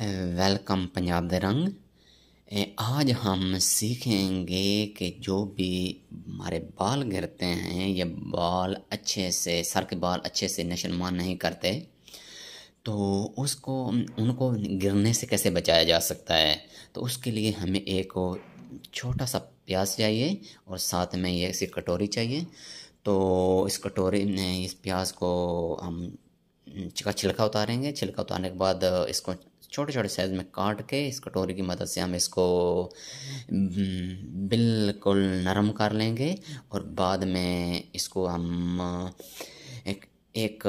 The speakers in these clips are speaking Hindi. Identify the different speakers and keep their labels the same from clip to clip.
Speaker 1: वेलकम पंजाब दे रंग आज हम सीखेंगे कि जो भी हमारे बाल गिरते हैं या बाल अच्छे से सर के बाल अच्छे से नशनमान नहीं करते तो उसको उनको गिरने से कैसे बचाया जा सकता है तो उसके लिए हमें एक छोटा सा प्याज चाहिए और साथ में ये ऐसी कटोरी चाहिए तो इस कटोरी में इस प्याज को हम छिलका उतारेंगे छिलका उतारने के बाद इसको छोटे छोटे साइज में काट के इस कटोरी की मदद से हम इसको हम्म, बिल्कुल नरम कर लेंगे और बाद में इसको हम एक एक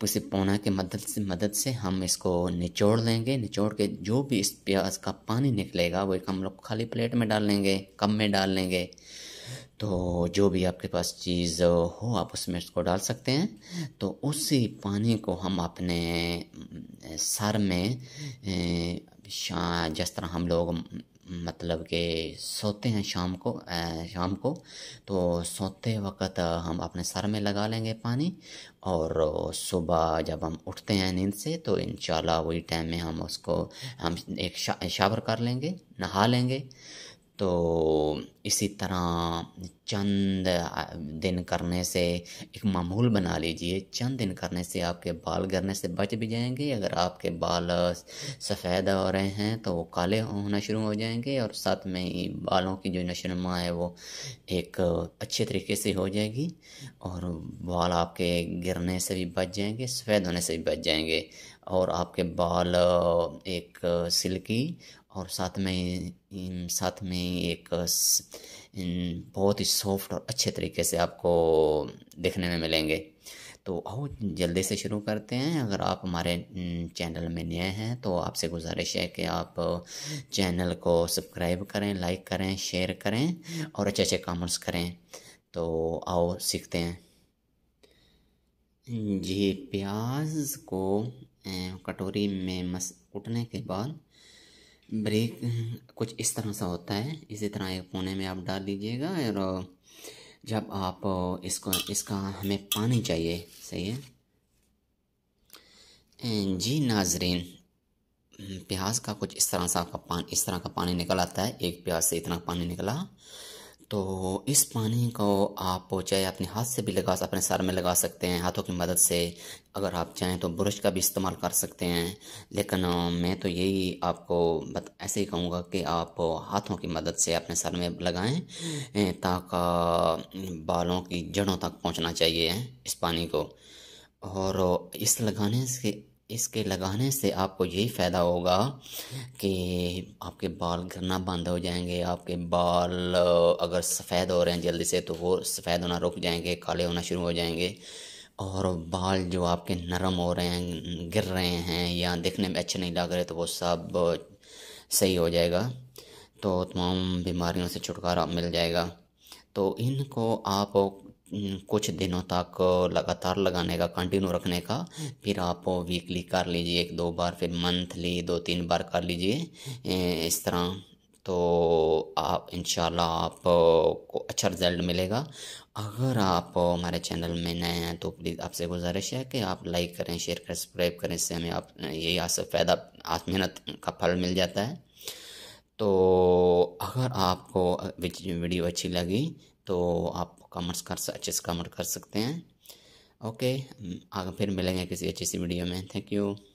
Speaker 1: किसी पौना के मदद से मदद से हम इसको निचोड़ लेंगे निचोड़ के जो भी इस प्याज का पानी निकलेगा वो एक हम लोग खाली प्लेट में डाल लेंगे कम में डाल लेंगे तो जो भी आपके पास चीज़ हो आप उसमें उसको डाल सकते हैं तो उसी पानी को हम अपने सर में जिस तरह हम लोग मतलब के सोते हैं शाम को शाम को तो सोते वक्त हम अपने सर में लगा लेंगे पानी और सुबह जब हम उठते हैं नींद से तो इन वही टाइम में हम उसको हम एक शा, शावर कर लेंगे नहा लेंगे तो इसी तरह चंद दिन करने से एक मामूल बना लीजिए चंद दिन करने से आपके बाल गिरने से बच भी जाएंगे अगर आपके बाल सफ़ेद हो रहे हैं तो वो काले होना शुरू हो जाएंगे और साथ में ही बालों की जो नशनुमा है वो एक अच्छे तरीके से हो जाएगी और बाल आपके गिरने से भी बच जाएंगे सफ़ेद होने से भी बच जाएंगे और आपके बाल एक सिल्की और साथ में साथ में एक बहुत ही सॉफ्ट और अच्छे तरीके से आपको देखने में मिलेंगे तो आओ जल्दी से शुरू करते हैं अगर आप हमारे चैनल में नए हैं तो आपसे गुजारिश है कि आप चैनल को सब्सक्राइब करें लाइक करें शेयर करें और अच्छे अच्छे कमेंट्स करें तो आओ सीखते हैं जी प्याज को कटोरी में मस कूटने के बाद ब्रेक कुछ इस तरह सा होता है इसी तरह एक कोने में आप डाल दीजिएगा और जब आप इसको इसका हमें पानी चाहिए सही है जी नाजरीन प्याज का कुछ इस तरह सा आपका पानी इस तरह का पानी निकल आता है एक प्याज से इतना पानी निकला तो इस पानी को आप चाहे अपने हाथ से भी लगा अपने सर में लगा सकते हैं हाथों की मदद से अगर आप चाहें तो ब्रश का भी इस्तेमाल कर सकते हैं लेकिन मैं तो यही आपको बत, ऐसे ही कहूँगा कि आप हाथों की मदद से अपने सर में लगाएं ताकि बालों की जड़ों तक पहुँचना चाहिए इस पानी को और इस लगाने से इसके लगाने से आपको यही फ़ायदा होगा कि आपके बाल गिरना बंद हो जाएंगे आपके बाल अगर सफ़ेद हो रहे हैं जल्दी से तो वो सफ़ेद होना रुक जाएंगे काले होना शुरू हो जाएंगे और बाल जो आपके नरम हो रहे हैं गिर रहे हैं या दिखने में अच्छे नहीं लग रहे तो वो सब सही हो जाएगा तो तमाम बीमारियों से छुटकारा मिल जाएगा तो इनको आप कुछ दिनों तक लगातार लगाने का कंटिन्यू रखने का फिर आप वीकली कर लीजिए एक दो बार फिर मंथली दो तीन बार कर लीजिए इस तरह तो आप इन आपको अच्छा रिजल्ट मिलेगा अगर आप हमारे चैनल में नए हैं तो प्लीज़ आपसे गुजारिश है कि आप लाइक करें शेयर करें सब्सक्राइब करें इससे हमें आप यही आपसे फ़ायदा आज मेहनत का फल मिल जाता है तो अगर आपको वीडियो अच्छी लगी तो आप कमेंट्स कर अच्छे से कमेंट कर सकते हैं ओके आगे फिर मिलेंगे किसी अच्छी सी वीडियो में थैंक यू